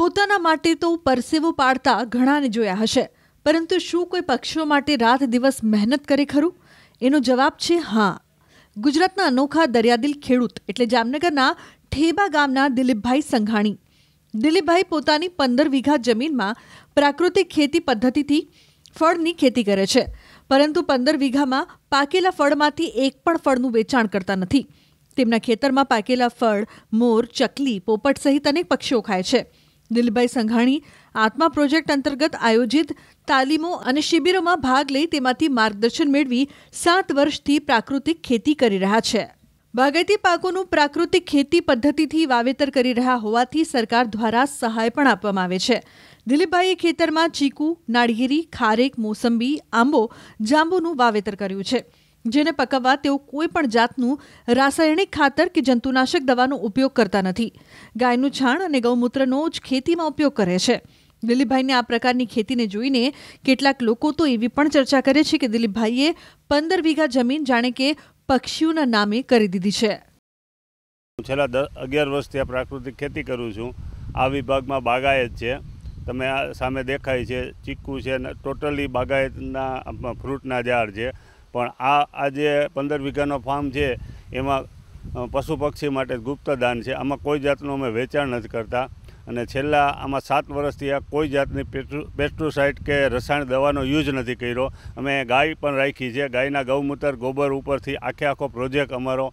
પોતાના માટે તો પરસેવો પાડતા ઘણાને જોયા હશે પરંતુ શું કોઈ પક્ષીઓ માટે રાત દિવસ મહેનત કરે ખરું એનો જવાબ છે હા ગુજરાતના અનોખા દરિયાદિલ ખેડૂત એટલે જામનગરના ઠેબા ગામના દિલીપભાઈ સંઘાણી દિલીપભાઈ પોતાની પંદર વીઘા જમીનમાં પ્રાકૃતિક ખેતી પદ્ધતિથી ફળની ખેતી કરે છે પરંતુ પંદર વીઘામાં પાકેલા ફળમાંથી એક પણ ફળનું વેચાણ કરતા નથી તેમના ખેતરમાં પાકેલા ફળ મોર ચકલી પોપટ સહિત અનેક પક્ષીઓ ખાય છે દિલીપભાઈ સંઘાણી આત્મા પ્રોજેક્ટ અંતર્ગત આયોજિત તાલીમો અને શિબિરોમાં ભાગ લઈ તેમાંથી માર્ગદર્શન મેળવી સાત વર્ષથી પ્રાકૃતિક ખેતી કરી રહ્યા છે બાગાયતી પાકોનું પ્રાકૃતિક ખેતી પદ્ધતિથી વાવેતર કરી રહ્યા હોવાથી સરકાર દ્વારા સહાય પણ આપવામાં આવે છે દિલીપભાઈએ ખેતરમાં ચીકુ નાળિયેરી ખારેક મોસંબી આંબો જાંબુનું વાવેતર કર્યું છે જેને પકવવા તેઓ કોઈ પણ જાતનું રાસાયણિક ખાતર કે જંતુનાશક દવાનો ઉપયોગ કરતા નથી ગાયનું છાણ અને ગૌમૂત્રનો જ ખેતીમાં ઉપયોગ કરે છે દિલીપભાઈને આ પ્રકારની ખેતીને જોઈને કેટલાક લોકો તો એવી પણ ચર્ચા કરે છે કે દિલીપભાઈએ પંદર વીઘા જમીન જાણે કે પક્ષીઓના નામે કરી દીધી છે હું છેલ્લા દસ અગિયાર વર્ષથી આ પ્રાકૃતિક ખેતી કરું છું આ વિભાગમાં બાગાયત છે તમે સામે દેખાય છે ચીકુ છે ટોટલી બાગાયતના ફ્રૂટના ઝાડ છે પણ આ આ જે પંદર વીઘાનો ફાર્મ છે એમાં પશુ પક્ષી માટે ગુપ્તદાન છે આમાં કોઈ જાતનું અમે વેચાણ નથી કરતા અને છેલ્લા આમાં સાત વર્ષથી આ કોઈ જાતની પેસ્ટ્રોસાઇડ કે રસાયણ દવાનો યુઝ નથી કર્યો અમે ગાય પણ રાખી છે ગાયના ગૌમૂત્ર ગોબર ઉપરથી આખે આખો પ્રોજેક્ટ અમારો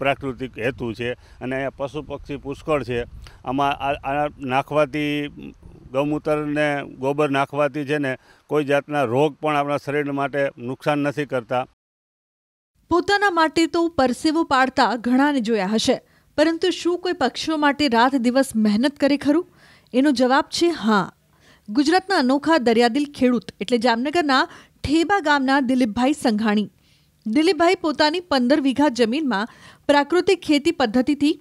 પ્રાકૃતિક હેતુ છે અને પશુ પક્ષી પુષ્કળ છે આમાં આ નાખવાથી ગૌમૂત્રને ગોબર નાખવાથી છે ને કોઈ જાતના રોગ પણ આપણા શરીર માટે નુકસાન નથી કરતા પોતાના માટે તો પરસેવો પાડતા ઘણાને જોયા હશે પરંતુ શું કોઈ પક્ષીઓ માટે રાત દિવસ મહેનત કરે ખરું એનો જવાબ છે હા ગુજરાતના અનોખા દરિયાદિલ ખેડૂત એટલે જામનગરના ઠેબા ગામના દિલીપભાઈ સંઘાણી દિલીપભાઈ પોતાની પંદર વીઘા જમીનમાં પ્રાકૃતિક ખેતી પદ્ધતિથી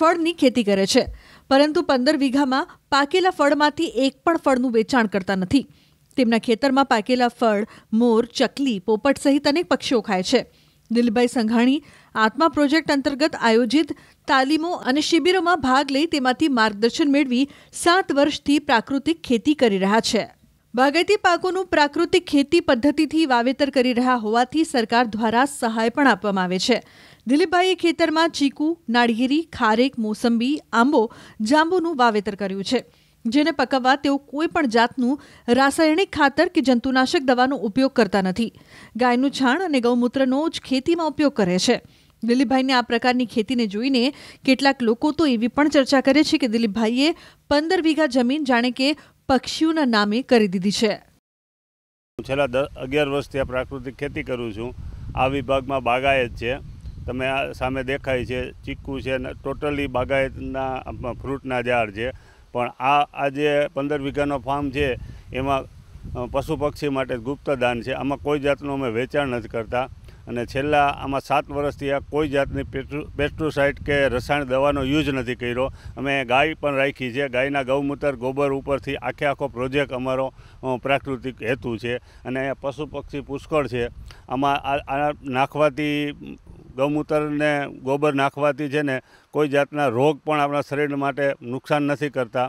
ફળની ખેતી કરે છે પરંતુ પંદર વીઘામાં પાકેલા ફળમાંથી એક પણ ફળનું વેચાણ કરતા નથી તેમના ખેતરમાં પાકેલા ફળ મોર ચકલી પોપટ સહિત અનેક પક્ષીઓ ખાય છે દિલીપભાઈ સંઘાણી આત્મા પ્રોજેક્ટ અંતર્ગત આયોજિત તાલીમો અને શિબિરોમાં ભાગ લઈ તેમાંથી માર્ગદર્શન મેળવી સાત વર્ષથી પ્રાકૃતિક ખેતી કરી રહ્યા છે બાગાયતી પાકોનું પ્રાકૃતિક ખેતી પદ્ધતિથી વાવેતર કરી રહ્યા હોવાથી સરકાર દ્વારા સહાય પણ આપવામાં આવે છે દિલીપભાઈએ ખેતરમાં ચીકુ નાળિયેરી ખારેક મોસંબી આંબો જાંબુનું વાવેતર કર્યું છે જેને પકવવા તેઓ કોઈ પણ જાતનું રાસાયણિક ખાતર કે જંતુનાશક દવાનો ઉપયોગ કરતા નથી ગાયનું છાણ અને ગૌમૂત્રનો જ ખેતીમાં ઉપયોગ કરે છે દિલીપભાઈને આ પ્રકારની ખેતીને જોઈને કેટલાક લોકો તો એવી પણ ચર્ચા કરે છે કે દિલીપભાઈએ પંદર વીઘા જમીન જાણે કે પક્ષીઓના નામે કરી દીધી છે હું છેલ્લા દસ અગિયાર વર્ષથી આ પ્રાકૃતિક ખેતી કરું છું આ વિભાગમાં બાગાયત છે તમે આ સામે દેખાય છે ચીકુ છે ટોટલી બાગાયતના ફ્રૂટના ઝાડ છે પણ આ આ જે પંદર વીઘાનો ફાર્મ છે એમાં પશુ પક્ષી માટે ગુપ્તદાન છે આમાં કોઈ જાતનું અમે વેચાણ નથી કરતા અને છેલ્લા આમાં સાત વર્ષથી આ કોઈ જાતની પેસ્ટ્રોસાઇડ કે રસાયણ દવાનો યુઝ નથી કર્યો અમે ગાય પણ રાખી છે ગાયના ગૌમૂત્ર ગોબર ઉપરથી આખે આખો પ્રોજેક્ટ અમારો પ્રાકૃતિક હેતુ છે અને પશુ પક્ષી પુષ્કળ છે આમાં આ નાખવાથી ગૌમૂત્રને ગોબર નાખવાથી છે ને કોઈ જાતના રોગ પણ આપણા શરીર માટે નુકસાન નથી કરતા